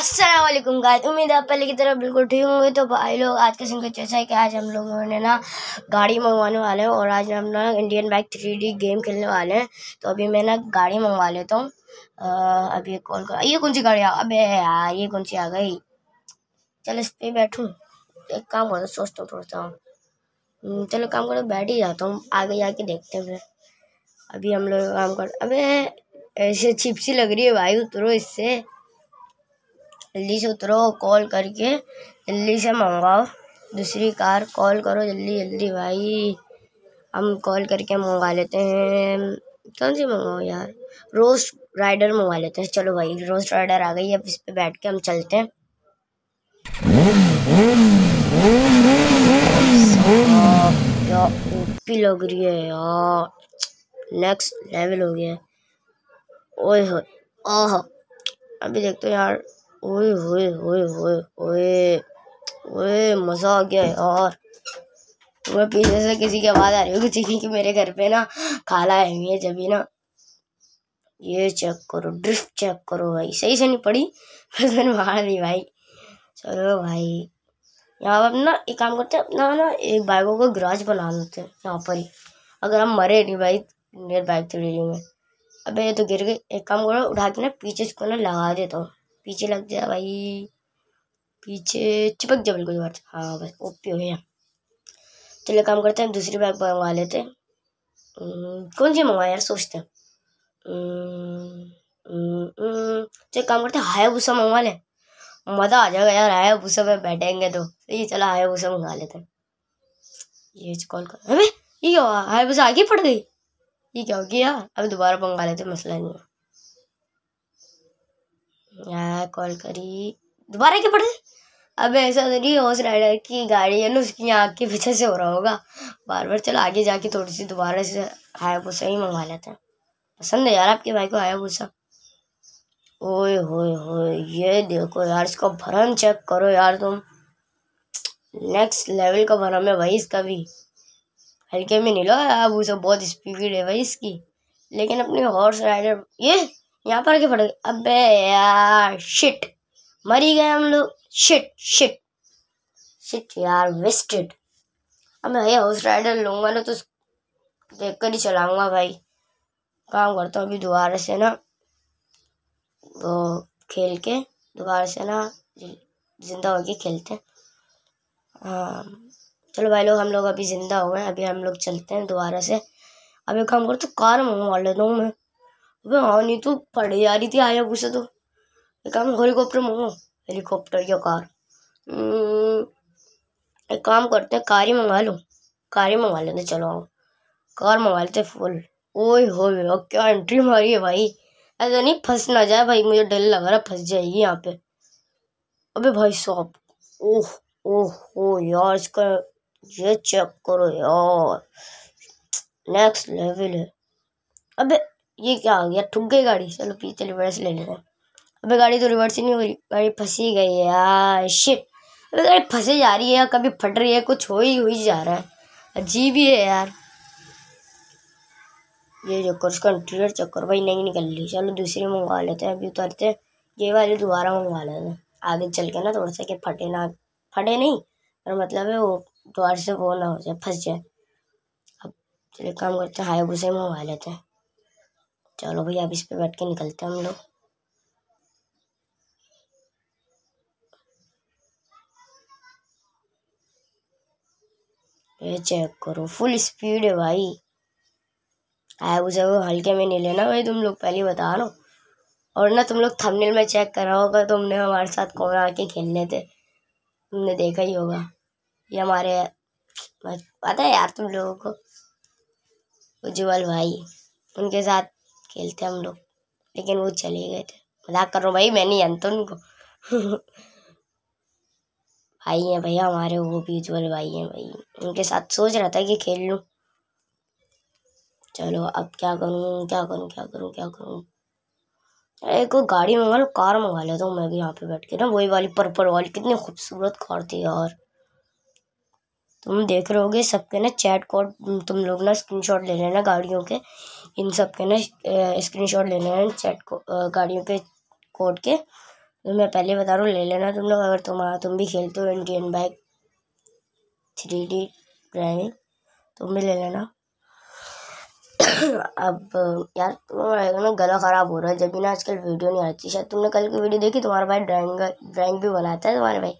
असलम गाय उम्मीद आप पहले की तरह बिल्कुल ठीक होंगे तो भाई लोग आज के सिंह जैसा है कि आज हम लोगों ने ना गाड़ी मंगवाने वाले हैं और आज हम ना इंडियन बाइक थ्री गेम खेलने वाले हैं तो अभी मैं ना गाड़ी मंगवा लेता हूँ अभी कॉल कर ये कौन सी गाड़ी आ अबे यार ये कौन सी आ गई चल इस पर बैठूँ एक काम करो सोचता हूँ थोड़ा हम्म, चलो काम करो बैठ ही जाता हूँ आगे जाके देखते हैं फिर अभी हम लोग काम कर अभी ऐसे चिपसी लग रही है भाई उतरो इससे जल्दी से उतरो कॉल करके जल्दी से मंगाओ दूसरी कार कॉल करो जल्दी जल्दी भाई हम कॉल करके मंगा लेते हैं कौन सी मंगाओ यार रोस्ट राइडर मंगा लेते हैं चलो भाई रोस्ट राइडर आ गई अब इस पर बैठ के हम चलते हैं ओपी लग रही है यार नेक्स्ट लेवल हो गया ओए हो अभी देखते हो यार ओए होए होए होए ओए ओए मज़ा आ गया यार मैं पीछे से किसी की आवाज़ आ रही होगी चीनी कि मेरे घर पे ना खाला है हुई है जब ही ना ये चेक करो ड्रिफ्ट चेक करो भाई सही से नहीं पड़ी बस मैंने मार दी भाई चलो भाई यहाँ पर ना एक काम करते हैं अपना ना एक बाइकों का ग्राज बना लेते हैं यहाँ पर ही अगर हम मरे नहीं भाई मेरे बाइक ले में अबे ये तो गिर गई एक काम करो उठा के ना पीछे इसको ना लगा देता हूँ पीछे लग जा भाई पीछे चिपक जा बिल्कुल हाँ बस ओपी हो गया चलो काम करते हैं दूसरी बैग मंगवा लेते हैं कौन सी मंगवाए यार सोचते हैं चलो काम करते हैं हाया भूसा मंगवा लें मज़ा आ जाएगा यार हाया भूसा में बैठेंगे तो सही चलो हाया भूसा मंगा लेते हैं ये कॉल कर अभी ये क्या हुआ हाया भूसा आगे पड़ गई ये क्या हो यार अभी दोबारा मंगा लेते मसला नहीं है कॉल करी दोबारा क्या पड़े अब ऐसा तो नहीं हॉर्स राइडर की गाड़ी है ना उसकी आँख के पीछे से हो रहा होगा बार बार चलो आगे जाके थोड़ी सी दोबारा से भूसा ही मंगवा लेते हैं पसंद है यार आपके भाई को भूसा ओए होए होए ये देखो यार इसका भरम चेक करो यार तुम नेक्स्ट लेवल का भरम है भाई इसका भी हल्के में नहीं लो यार भूसा बहुत स्पीड है भाई इसकी लेकिन अपने हॉर्स राइडर ये यहाँ पर क्या पड़ गए अब यार शिट मरी गए हम लोग शिट शिट शिट यार वेस्टेड अब मैं हाउस राइडर लूँगा ना तो देख कर ही चलाऊँगा भाई काम करता हूँ अभी दोबारा से ना वो खेल के दोबारा से ना ज़िंदा होके खेलते हैं हाँ चलो भाई लोग हम लोग अभी ज़िंदा हो गए अभी हम लोग चलते हैं दोबारा से अभी काम करते कार मंगवा लेता हूँ मैं अबे हाँ नहीं तो पड़े जा रही थी आया गुस्से तो एक काम हेलीकॉप्टर मंगो हेलीकॉप्टर या कार हम्म, एक काम करते हैं कार ही मंगा लो कार ही मंगा लेते चलो आओ कार मंगा लेते फुल ओए हो क्या एंट्री मारी है भाई ऐसा नहीं फंस ना जाए भाई मुझे डर लग रहा फंस जाएगी यहाँ पे अबे भाई सॉप ओह ओह हो यार इसका ये चेक करो यार नेक्स्ट लेवल है अबे ये क्या हो गया ठुक गई गाड़ी चलो पीछे रिवर्स ले लेते हैं अबे गाड़ी तो रिवर्स ही नहीं हो रही गाड़ी फंसी गई है यार शिट अभी गाड़ी फंसे जा रही है कभी फट रही है कुछ हो ही हो ही जा रहा है अजीब ही है यार ये चक्कर उसका इंटीरियर चक्कर भाई नहीं निकल रही चलो दूसरी मंगवा लेते हैं अभी उतरते हैं ये वाली दोबारा मंगवा लेते हैं आगे चल के ना थोड़ा सा कि फटे ना फटे नहीं पर मतलब है वो दोबारा से वो ना हो जाए फंस जाए अब चलिए काम करते हैं हाई भूसे मंगवा लेते हैं चलो भैया अब इस पे बैठ के निकलते हैं हम लोग ये चेक करो फुल स्पीड है भाई आया उसे वो हल्के में नहीं लेना भाई तुम लोग पहले बता लो और ना तुम लोग थंबनेल में चेक करा होगा तुमने तो हमारे साथ कौन आके खेलने थे तुमने देखा ही होगा ये हमारे पता है यार तुम लोगों को उज्ज्वल भाई उनके साथ खेलते हम लोग लेकिन वो चले गए थे मजाक कर हूँ भाई मैं नहीं जानता उनको भाई हैं भैया हमारे वो भी उज्जवल भाई हैं भाई उनके साथ सोच रहा था कि खेल लूँ चलो अब क्या करूँ क्या करूँ क्या करूँ क्या करूँ अरे कोई गाड़ी मंगा लो कार मंगा लेता हूँ मैं भी यहाँ पे बैठ के ना वही वाली पर्पल वाली कितनी खूबसूरत कार थी यार तुम देख रहे होगे सबके ना चैट कोड तुम लोग ना स्क्रीनशॉट ले लेना गाड़ियों के इन सब के ना स्क्रीनशॉट लेने हैं चैट को गाड़ियों पे कोड के तो मैं पहले बता रहा हूँ ले लेना तुम लोग अगर तुम तुम भी खेलते हो Indian bike three D driving तुम भी ले लेना अब यार तुम्हारा ना गला ख़राब हो रहा है जब भी ना आजकल वीडियो नहीं आती शायद तुमने कल की वीडियो देखी तुम्हारा भाई ड्राइंग ड्राइंग भी बनाता है तुम्हारे भाई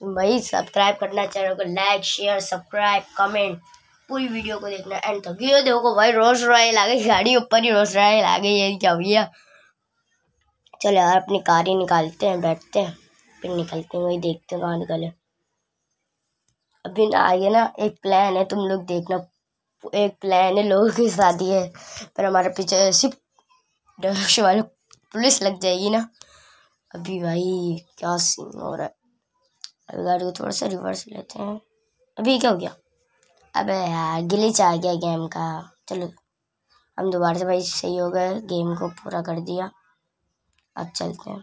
तो भाई सब्सक्राइब करना चैनल को लाइक शेयर सब्सक्राइब कमेंट पूरी वीडियो को देखना एंड तक ये देखो भाई रोज रॉयल आ गई गाड़ी ऊपर ही रोज रॉयल आ गई है क्या भैया चलो यार अपनी कार ही निकालते हैं बैठते हैं फिर निकलते हैं वही देखते हैं कहाँ निकले अभी ना आगे ना एक प्लान है तुम लोग देखना एक प्लान है लोगों की शादी है पर हमारे पीछे सिर्फ डे वाले पुलिस लग जाएगी ना अभी भाई क्या सीन हो रहा है अभी गाड़ी को थोड़ा सा रिवर्स लेते हैं अभी क्या हो गया अबे यार गिलीच आ गया गेम का चलो हम दोबारा से भाई सही हो गए गेम को पूरा कर दिया अब चलते हैं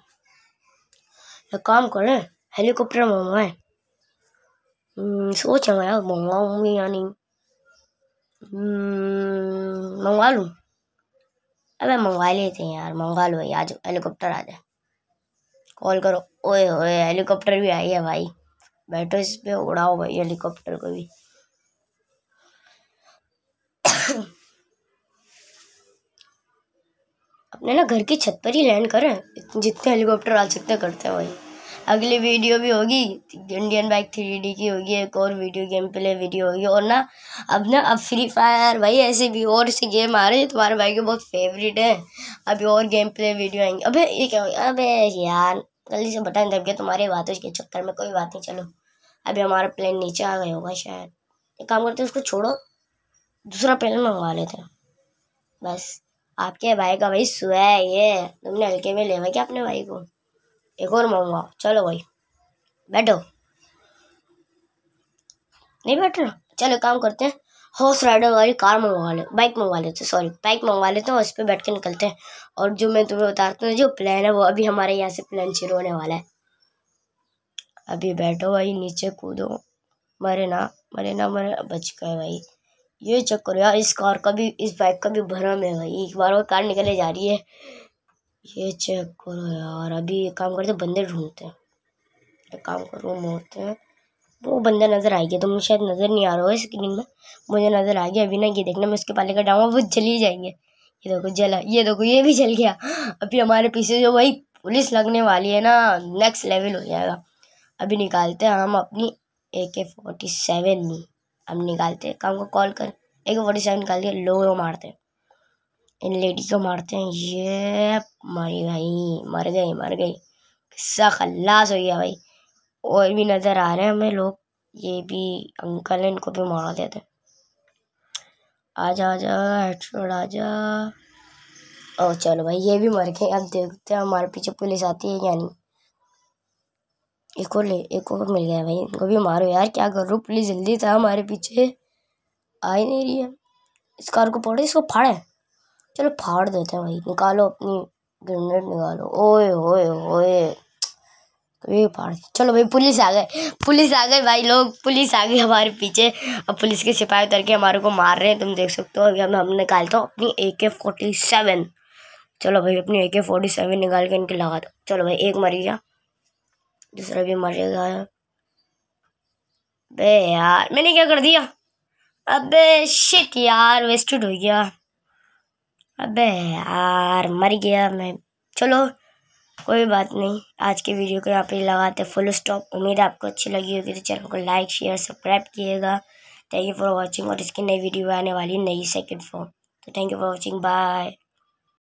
तो काम करें हेलीकॉप्टर मंगवाए सोच रहा यार मंगवाऊँगी या नहीं हम्म, मंगवा लूँ अबे मंगवा लेते हैं यार मंगवा लो भाई आज हेलीकॉप्टर आ जाए कॉल करो ओए ओए हेलीकॉप्टर भी आई है भाई बैठो इस पर उड़ाओ भाई हेलीकॉप्टर को भी अपने ना घर की छत पर ही लैंड करें जितने हेलीकॉप्टर आ सकते करते हैं वही अगली वीडियो भी होगी इंडियन बाइक थ्री डी की होगी एक और वीडियो गेम प्ले वीडियो होगी और ना अब ना अब फ्री फायर भाई ऐसे भी और से गेम आ रहे हैं तुम्हारे भाई के बहुत फेवरेट हैं अभी और गेम प्ले वीडियो आएंगे अबे ये क्या हो अबे यार जल्दी से बटन दब गया तुम्हारी बात के चक्कर में कोई बात नहीं चलो अभी हमारा प्लान नीचे आ गया होगा शायद एक काम करते उसको छोड़ो दूसरा प्लान मंगवा लेते हैं बस आपके भाई का भाई सुहा है ये तुमने हल्के में लेवा क्या अपने भाई को एक और मंगवाओ चलो भाई बैठो नहीं बैठ रहा चलो काम करते हैं हॉर्स राइडर वाली कार मंगवा ले बाइक मंगवा लेते सॉरी बाइक मंगवा लेते हैं उस पर बैठ के निकलते हैं और जो मैं तुम्हें बताता हूँ जो प्लान है वो अभी हमारे यहाँ से प्लान शुरू होने वाला है अभी बैठो भाई नीचे कूदो मरे ना मरे ना मरे बच गए भाई ये चक्कर यार इस कार का भी इस बाइक का भी भरम है भाई एक बार वो कार निकले जा रही है ये चेक करो यार अभी एक काम करते बंदे ढूंढते हैं एक काम करो मोड़ते हैं वो बंदा नज़र आ गया मुझे शायद नज़र नहीं आ रहा हो स्क्रीन में मुझे नज़र आ गया अभी ना ये देखना मैं उसके पाले का डाऊँगा वो जल ही जाएंगे ये देखो जला ये देखो ये भी जल गया अभी हमारे पीछे जो भाई पुलिस लगने वाली है ना नेक्स्ट लेवल हो जाएगा अभी निकालते हैं हम अपनी ए के फोर्टी सेवन में हम निकालते हैं काम को कॉल कर एक फोर्टी सेवन निकाल दिया लोगों को मारते हैं इन लेडी को मारते हैं ये मारी भाई मर गई मर गई किस्सा खल्लास हो गया भाई और भी नज़र आ रहे हैं हमें लोग ये भी अंकल हैं इनको भी मार देते हैं आ आजा आ जा और चलो भाई ये भी मर गए अब देखते हैं हमारे पीछे पुलिस आती है या नहीं एक और ले एक और मिल गया भाई इनको भी मारो यार क्या कर प्लीज पुलिस जल्दी था हमारे पीछे आ ही नहीं रही है इस कार को पड़े इसको फाड़े चलो फाड़ देते हैं भाई निकालो अपनी ग्रेनेड निकालो ओए ओए ओए कभी तो फाड़ चलो भाई पुलिस आ गए पुलिस आ गए भाई लोग पुलिस आ गई हमारे पीछे अब पुलिस के सिपाही उतर के हमारे को मार रहे हैं तुम देख सकते हो अभी हम हम निकाल दो अपनी ए के फोर्टी सेवन चलो भाई अपनी ए के फोर्टी सेवन निकाल के इनके लगा दो चलो भाई एक मरीजा दूसरा भी मर गया बे यार मैंने क्या कर दिया अबे शिट यार वेस्टेड हो गया अबे यार मर गया मैं चलो कोई बात नहीं आज के वीडियो को यहाँ पे लगाते फुल स्टॉप उम्मीद है आपको अच्छी लगी होगी तो चैनल को लाइक शेयर सब्सक्राइब किएगा थैंक यू फॉर वाचिंग और इसकी नई वीडियो आने वाली नई सेकंड फॉर्म तो thank you for watching bye